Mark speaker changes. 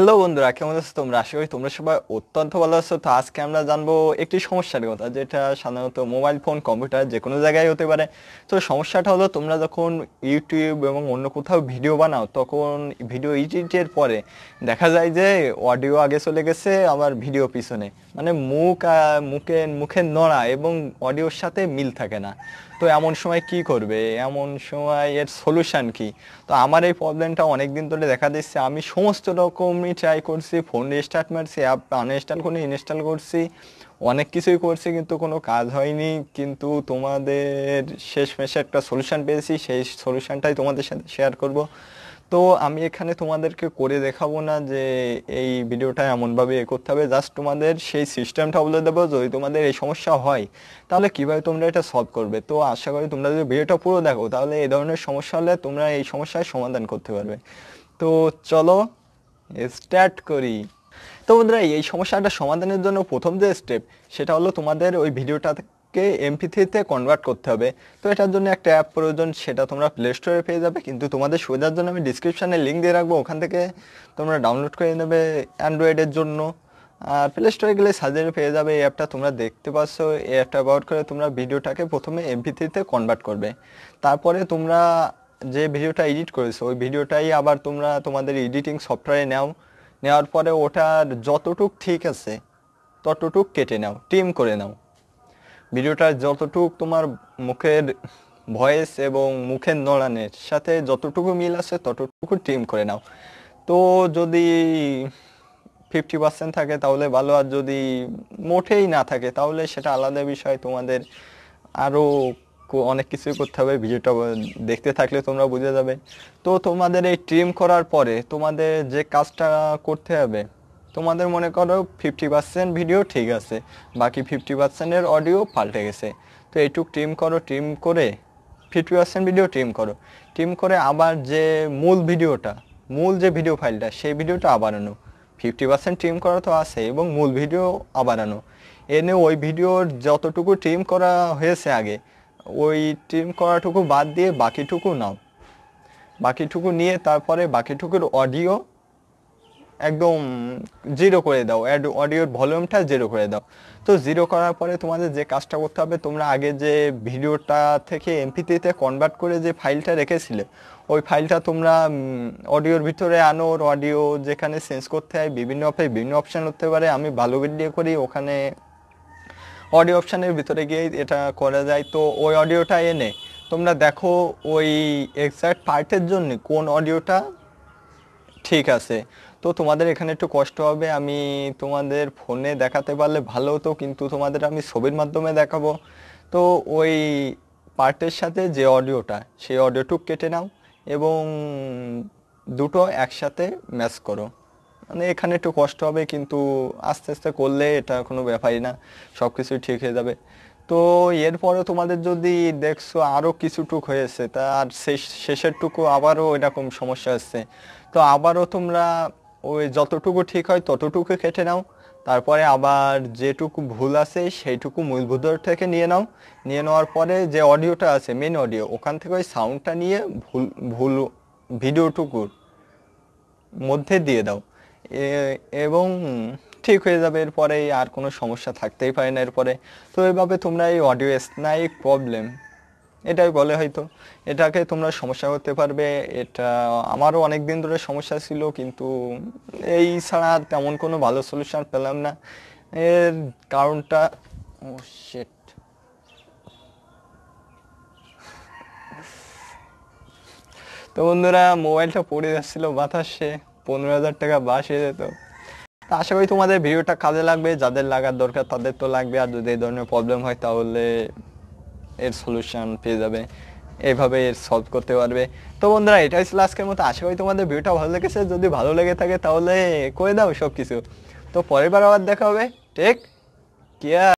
Speaker 1: hello বন্ধুরা কেমন আছো তোমরা আশা করি তোমরা সবাই অত্যন্ত ভালো আছো তো আজকে আমরা জানবো একটি সমস্যার কথা যেটা সাধারণত মোবাইল ফোন কম্পিউটার যে কোনো জায়গায় হতে পারে তো সমস্যাটা হলো তোমরা যখন ইউটিউব এবং অন্য কোথাও ভিডিও বানাও তখন ভিডিও এডিটের পরে দেখা যায় যে অডিও আগে চলে গেছে আমার ভিডিও পিছনে মানে মুখ মুখের মুখের নড়া এবং অডিওর সাথে মিল থাকে না তো এমন সময় কি করবে এমন সময় এর সলিউশন কি তো আমার এই প্রবলেমটা অনেক দিন ধরে দেখা দিচ্ছে আমি সমস্ত রকমই ট্রাই করছি ফোন রিস্টার্ট মারছি অ্যাপ আনইনস্টল করে ইনস্টল করছি অনেক কিছুই করছি কিন্তু কোনো কাজ হয়নি কিন্তু তোমাদের শেষ মেশে একটা সলিউশন পেয়েছি সেই সলিউশনটাই তোমাদের সাথে শেয়ার করব তো আমি এখানে তোমাদেরকে করে দেখাবো না যে এই ভিডিওটা এমনভাবে এ করতে হবে জাস্ট তোমাদের সেই সিস্টেমটা বলে দেবো যদি তোমাদের এই সমস্যা হয় তাহলে কিভাবে তোমরা এটা সলভ করবে তো আশা করি তোমরা যদি ভিডিওটা পুরো দেখো তাহলে এই ধরনের সমস্যা হলে তোমরা এই সমস্যার সমাধান করতে পারবে তো চলো স্টার্ট করি তো বন্ধুরা এই সমস্যাটা সমাধানের জন্য প্রথম যে স্টেপ সেটা হলো তোমাদের ওই ভিডিওটা কে এমপি থ্রিতে কনভার্ট করতে হবে তো এটার জন্য একটা অ্যাপ প্রয়োজন সেটা তোমরা প্লে স্টোরে পেয়ে যাবে কিন্তু তোমাদের সুবিধার জন্য আমি ডিসক্রিপশানে লিঙ্ক দিয়ে রাখবো ওখান থেকে তোমরা ডাউনলোড করে নেবে অ্যান্ড্রয়েডের জন্য আর প্লে স্টোরে গেলে সাজের পেয়ে যাবে এই অ্যাপটা তোমরা দেখতে পাচ্ছ এই অ্যাপটা ব্যবহার করে তোমরা ভিডিওটাকে প্রথমে এমপি থ্রিতে কনভার্ট করবে তারপরে তোমরা যে ভিডিওটা এডিট করেছো ওই ভিডিওটাই আবার তোমরা তোমাদের এডিটিং সফটওয়্যারে নাও নেওয়ার পরে ওটার যতটুক ঠিক আছে ততটুক কেটে নাও টিম করে নাও ভিডিওটা যতটুক তোমার মুখের ভয়েস এবং মুখের নড়ানের সাথে যতটুকু মিল আছে ততটুকু ট্রিম করে নাও তো যদি ফিফটি পার্সেন্ট থাকে তাহলে ভালো আর যদি মোটেই না থাকে তাহলে সেটা আলাদা বিষয় তোমাদের আরও অনেক কিছুই করতে হবে ভিডিওটা দেখতে থাকলে তোমরা বুঝে যাবে তো তোমাদের এই ট্রিম করার পরে তোমাদের যে কাজটা করতে হবে তোমাদের মনে করো ফিফটি পার্সেন্ট ভিডিও ঠিক আছে বাকি ফিফটি পার্সেন্টের অডিও পাল্টে গেছে তো এইটুক টিম করো টিম করে ফিফটি পার্সেন্ট ভিডিও টিম করো টিম করে আবার যে মূল ভিডিওটা মূল যে ভিডিও ফাইলটা সেই ভিডিওটা আবার আনো ফিফটি পার্সেন্ট টিম করা তো আছে এবং মূল ভিডিও আবার আনো এনে ওই ভিডিওর যতটুকু টিম করা হয়েছে আগে ওই টিম করাটুকু বাদ দিয়ে বাকিটুকু নাও বাকিটুকু নিয়ে তারপরে বাকিটুকুর অডিও একদম জিরো করে দাও অডিওর ভলিউমটা জিরো করে দাও তো জিরো করার পরে তোমাদের যে কাজটা করতে হবে তোমরা আগে যে ভিডিওটা থেকে এমপিতে কনভার্ট করে যে ফাইলটা রেখেছিলে ওই ফাইলটা তোমরা অডিওর ভিতরে আনো অডিও যেখানে চেঞ্জ করতে হয় বিভিন্ন বিভিন্ন অপশান হতে পারে আমি ভালো ভিডিও করি ওখানে অডিও অপশানের ভিতরে গিয়ে এটা করা যায় তো ওই অডিওটা এনে তোমরা দেখো ওই এক্সাক্ট পার্টের জন্য কোন অডিওটা ঠিক আছে তো তোমাদের এখানে একটু কষ্ট হবে আমি তোমাদের ফোনে দেখাতে পারলে ভালো হতো কিন্তু তোমাদের আমি ছবির মাধ্যমে দেখাবো তো ওই পার্টের সাথে যে অডিওটা সেই অডিওটুক কেটে নাও এবং দুটো একসাথে ম্যাচ করো মানে এখানে একটু কষ্ট হবে কিন্তু আস্তে আস্তে করলে এটা কোনো ব্যাপারই না সব কিছুই ঠিক হয়ে যাবে তো এরপরে তোমাদের যদি দেখছো আরও কিছুটুক হয়েছে তা আর শেষ শেষেরটুকু আবারও এরকম সমস্যা হচ্ছে তো আবারও তোমরা ওই যতটুকু ঠিক হয় ততটুকু কেটে নাও তারপরে আবার যেটুকু ভুল আছে সেইটুকু মূল থেকে নিয়ে নাও নিয়ে নেওয়ার পরে যে অডিওটা আছে মেন অডিও ওখান থেকে ওই সাউন্ডটা নিয়ে ভুল ভুল ভিডিওটুকুর মধ্যে দিয়ে দাও এবং ঠিক হয়ে যাবে এরপরে আর কোনো সমস্যা থাকতেই পারে না এরপরে তো এভাবে তোমরা এই অডিও স্নায়িক প্রবলেম এটাই বলে হয়তো এটাকে তোমরা সমস্যা করতে পারবে এটা আমারও অনেক দিন ধরে সমস্যা ছিল কিন্তু এই ছাড়া তেমন কোনো ভালো সলিউশন পেলাম না এর কারণটা ও শেট তো বন্ধুরা মোবাইলটা পড়ে যাচ্ছিল বাতাসে পনেরো হাজার টাকা বাস হয়ে যেত তো আশা করি তোমাদের ভিডিওটা কাজে লাগবে যাদের লাগার দরকার তাদের তো লাগবে আর যদি এই ধরনের প্রবলেম হয় তাহলে এর সলিউশন পেয়ে যাবে এইভাবে এর সলভ করতে পারবে তো বন্ধুরা এটাই ছিল আজকের মতো আশা করি তোমাদের ভিডিওটা ভালো লেগেছে যদি ভালো লেগে থাকে তাহলে করে দাও সব কিছু তো পরের বার আবার দেখা হবে টেক কেয়ার